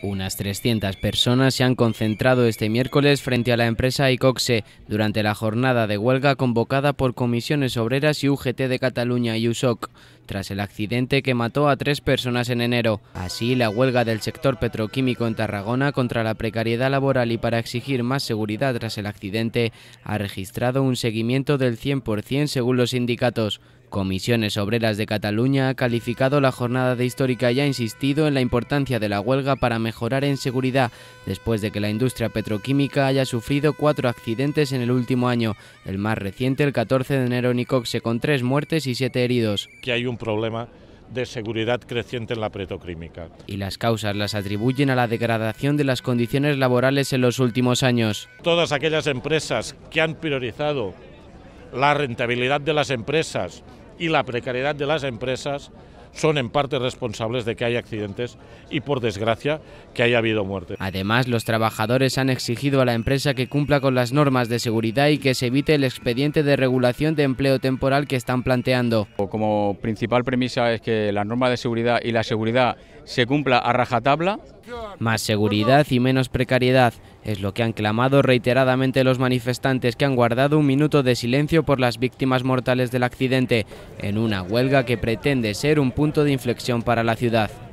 Unas 300 personas se han concentrado este miércoles frente a la empresa ICOXE durante la jornada de huelga convocada por comisiones obreras y UGT de Cataluña y USOC tras el accidente que mató a tres personas en enero. Así, la huelga del sector petroquímico en Tarragona contra la precariedad laboral y para exigir más seguridad tras el accidente ha registrado un seguimiento del 100% según los sindicatos. Comisiones Obreras de Cataluña ha calificado la jornada de histórica y ha insistido en la importancia de la huelga para mejorar en seguridad, después de que la industria petroquímica haya sufrido cuatro accidentes en el último año, el más reciente el 14 de enero en Icoxe con tres muertes y siete heridos. Que hay un problema de seguridad creciente en la pretocrímica. Y las causas las atribuyen a la degradación de las condiciones laborales en los últimos años. Todas aquellas empresas que han priorizado la rentabilidad de las empresas y la precariedad de las empresas son en parte responsables de que haya accidentes y, por desgracia, que haya habido muertes. Además, los trabajadores han exigido a la empresa que cumpla con las normas de seguridad y que se evite el expediente de regulación de empleo temporal que están planteando. Como principal premisa es que la norma de seguridad y la seguridad se cumpla a rajatabla. Más seguridad y menos precariedad. Es lo que han clamado reiteradamente los manifestantes que han guardado un minuto de silencio por las víctimas mortales del accidente, en una huelga que pretende ser un punto de inflexión para la ciudad.